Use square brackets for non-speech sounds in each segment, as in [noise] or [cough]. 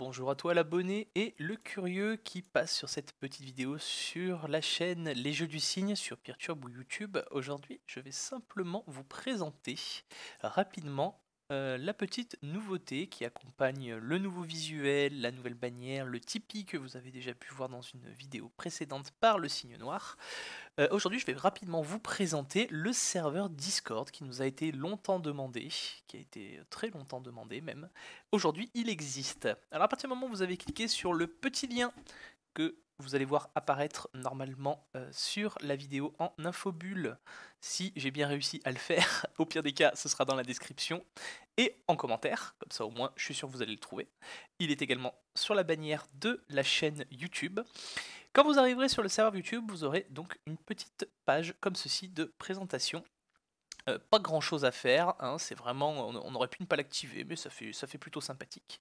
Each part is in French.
bonjour à toi l'abonné et le curieux qui passe sur cette petite vidéo sur la chaîne Les Jeux du Cygne sur Peertube ou YouTube. Aujourd'hui, je vais simplement vous présenter rapidement euh, la petite nouveauté qui accompagne le nouveau visuel, la nouvelle bannière, le Tipeee que vous avez déjà pu voir dans une vidéo précédente par le signe noir. Euh, aujourd'hui, je vais rapidement vous présenter le serveur Discord qui nous a été longtemps demandé, qui a été très longtemps demandé même. Aujourd'hui, il existe. Alors à partir du moment où vous avez cliqué sur le petit lien que vous allez voir apparaître normalement euh, sur la vidéo en infobulle. Si j'ai bien réussi à le faire, [laughs] au pire des cas, ce sera dans la description et en commentaire, comme ça au moins je suis sûr que vous allez le trouver. Il est également sur la bannière de la chaîne YouTube. Quand vous arriverez sur le serveur YouTube, vous aurez donc une petite page comme ceci de présentation euh, pas grand chose à faire, hein, c'est vraiment, on, aurait pu ne pas l'activer, mais ça fait, ça fait plutôt sympathique.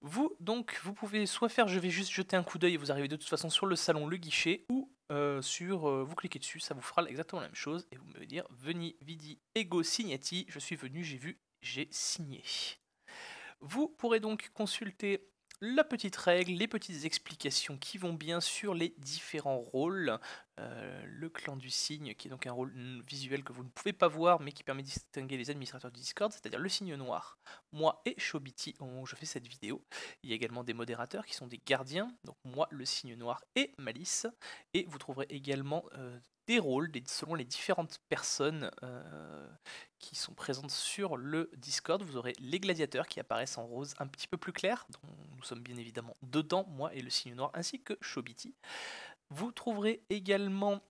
Vous, donc, vous pouvez soit faire je vais juste jeter un coup d'œil et vous arrivez de toute façon sur le salon, le guichet, ou euh, sur euh, vous cliquez dessus, ça vous fera exactement la même chose et vous me dire Veni, Vidi, Ego, Signati, je suis venu, j'ai vu, j'ai signé. Vous pourrez donc consulter la petite règle, les petites explications qui vont bien sur les différents rôles. Euh, le clan du signe qui est donc un rôle visuel que vous ne pouvez pas voir, mais qui permet de distinguer les administrateurs du Discord, c'est-à-dire le signe noir, moi et Shobiti au où je fais cette vidéo. Il y a également des modérateurs qui sont des gardiens, donc moi, le signe noir et Malice. Et vous trouverez également euh, des rôles selon les différentes personnes euh, qui sont présentes sur le Discord. Vous aurez les gladiateurs qui apparaissent en rose un petit peu plus clair, dont nous sommes bien évidemment dedans, moi et le signe noir, ainsi que Shobiti. Vous trouverez également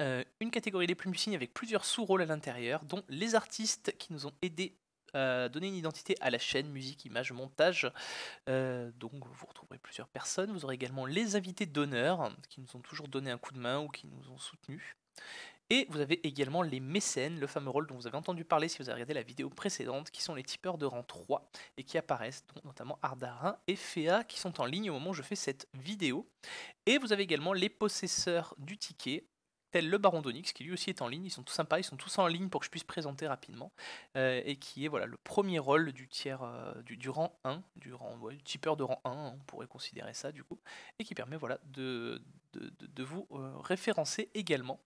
euh, une catégorie des plumes du signe avec plusieurs sous-rôles à l'intérieur, dont les artistes qui nous ont aidés donner une identité à la chaîne, musique, image, montage. Euh, donc vous retrouverez plusieurs personnes. Vous aurez également les invités d'honneur qui nous ont toujours donné un coup de main ou qui nous ont soutenus. Et vous avez également les mécènes, le fameux rôle dont vous avez entendu parler si vous avez regardé la vidéo précédente, qui sont les tipeurs de rang 3 et qui apparaissent, dont notamment Ardarin et Féa, qui sont en ligne au moment où je fais cette vidéo. Et vous avez également les possesseurs du ticket, le Baron d'Onyx, qui lui aussi est en ligne. Ils sont tous sympas, ils sont tous en ligne pour que je puisse présenter rapidement. Euh, et qui est voilà, le premier rôle du tiers, euh, du, rang 1, du, rang, tipeur de rang 1, hein, on pourrait considérer ça du coup, et qui permet voilà, de, de, vous euh, référencer également.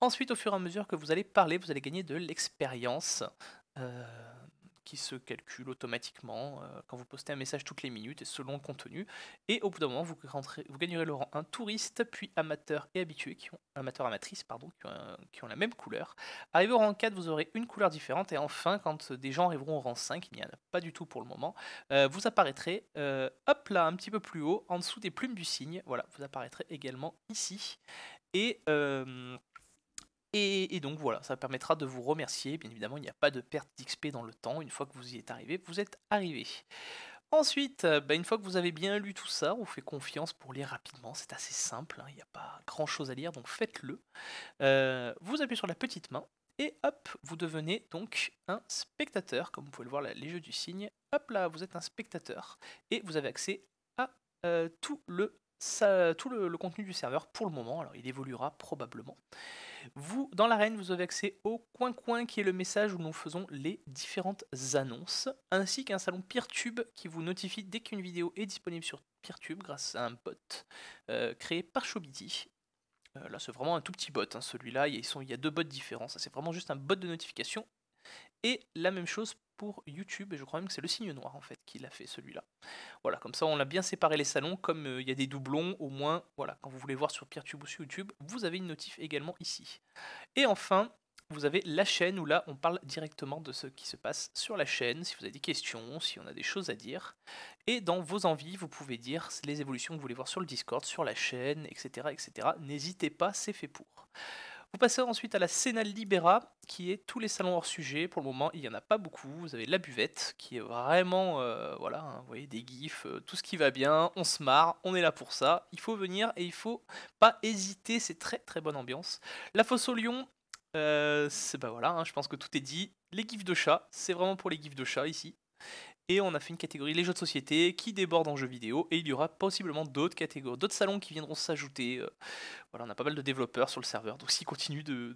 Ensuite, au fur et à mesure que vous allez parler, vous allez gagner de l'expérience qui se calcule automatiquement euh, quand vous postez un message toutes les minutes et selon le contenu. Et au bout d'un moment, vous, rentrez, vous gagnerez le rang 1 touriste, puis amateur et habitué, qui ont, amateur amatrice, pardon, qui ont, la même couleur. Arrivé au rang 4, vous aurez une couleur différente. Et enfin, quand des gens arriveront au rang 5, il n'y en a pas du tout pour le moment, euh, vous apparaîtrez, euh, hop là, un petit peu plus haut, en dessous des plumes du cygne. Voilà, vous apparaîtrez également ici. Et et, donc voilà, ça permettra de vous remercier. Bien évidemment, il n'y a pas de perte d'XP dans le temps. Une fois que vous y êtes arrivé, vous êtes arrivé. Ensuite, euh, bah, une fois que vous avez bien lu tout ça, on fait confiance pour lire rapidement, c'est assez simple, hein, il n'y a pas grand chose à lire, donc faites-le. Euh, vous appuyez sur la petite main, et hop, vous devenez donc un spectateur, comme vous pouvez le voir là, les jeux du signe, hop là, vous êtes un spectateur, et vous avez accès à euh, tout le tout le, contenu du serveur pour le moment. Alors il évoluera probablement. Vous, dans l'arène, vous avez accès au coin coin qui est le message où nous faisons les différentes annonces, ainsi qu'un salon PeerTube qui vous notifie dès qu'une vidéo est disponible sur PeerTube grâce à un bot euh, créé par Shobiti. Euh, là, c'est vraiment un tout petit bot, hein. celui-là. Il y, a, deux bots différents. Ça, c'est vraiment juste un bot de notification. Et la même chose YouTube, et je crois même que c'est le signe noir en fait qui l'a fait celui-là. Voilà, comme ça on a bien séparé les salons, comme euh, il ya y a des doublons, au moins, voilà, quand vous voulez voir sur Peertube ou sur YouTube, vous avez une notif également ici. Et enfin, vous avez la chaîne où là on parle directement de ce qui se passe sur la chaîne, si vous avez des questions, si on a des choses à dire. Et dans vos envies, vous pouvez dire les évolutions que vous voulez voir sur le Discord, sur la chaîne, etc. etc. N'hésitez pas, c'est fait pour. Vous passez ensuite à la sénale Libera, qui est tous les salons hors sujet. Pour le moment, il n'y en a pas beaucoup. Vous avez la buvette, qui est vraiment, euh, voilà, hein, vous voyez, des gifs, euh, tout ce qui va bien, on se marre, on est là pour ça. Il faut venir et il faut pas hésiter, c'est très très bonne ambiance. La fosse au lion, euh, c'est bah voilà, hein, je pense que tout est dit. Les gifs de chat, c'est vraiment pour les gifs de chat ici. Et on a fait une catégorie les jeux de société qui déborde en jeux vidéo et il y aura possiblement d'autres catégories, d'autres salons qui viendront s'ajouter. Euh. Voilà, on a pas mal de développeurs sur le serveur, donc s'ils continuent de,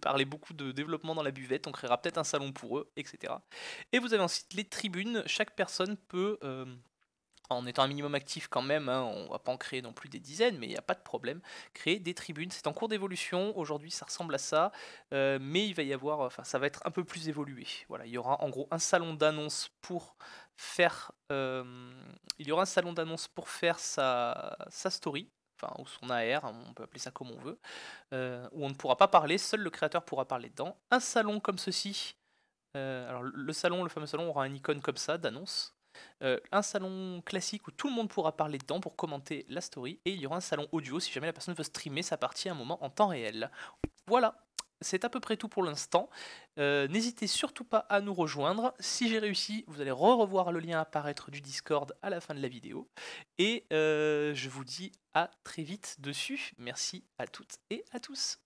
parler beaucoup de développement dans la buvette, on créera peut-être un salon pour eux, etc. Et vous avez ensuite les tribunes, chaque personne peut... Euh, en étant un minimum actif quand même, on hein, on va pas en créer non plus des dizaines, mais il n'y a pas de problème. Créer des tribunes, c'est en cours d'évolution, aujourd'hui ça ressemble à ça, euh, mais il va y avoir, enfin ça va être un peu plus évolué. Voilà, il y aura en gros un salon d'annonce pour faire, euh, il y aura un salon d'annonce pour faire sa, sa story, enfin ou son AR, hein, on peut appeler ça comme on veut, euh, où on ne pourra pas parler, seul le créateur pourra parler dedans. Un salon comme ceci, alors le salon, le fameux salon aura une icône comme ça d'annonce, euh, un salon classique où tout le monde pourra parler dedans pour commenter la story, et il y aura un salon audio si jamais la personne veut streamer sa partie à un moment en temps réel. Voilà, c'est à peu près tout pour l'instant. Euh, n'hésitez surtout pas à nous rejoindre. Si j'ai réussi, vous allez revoir le lien apparaître du Discord à la fin de la vidéo. Et euh, je vous dis à très vite dessus. Merci à toutes et à tous.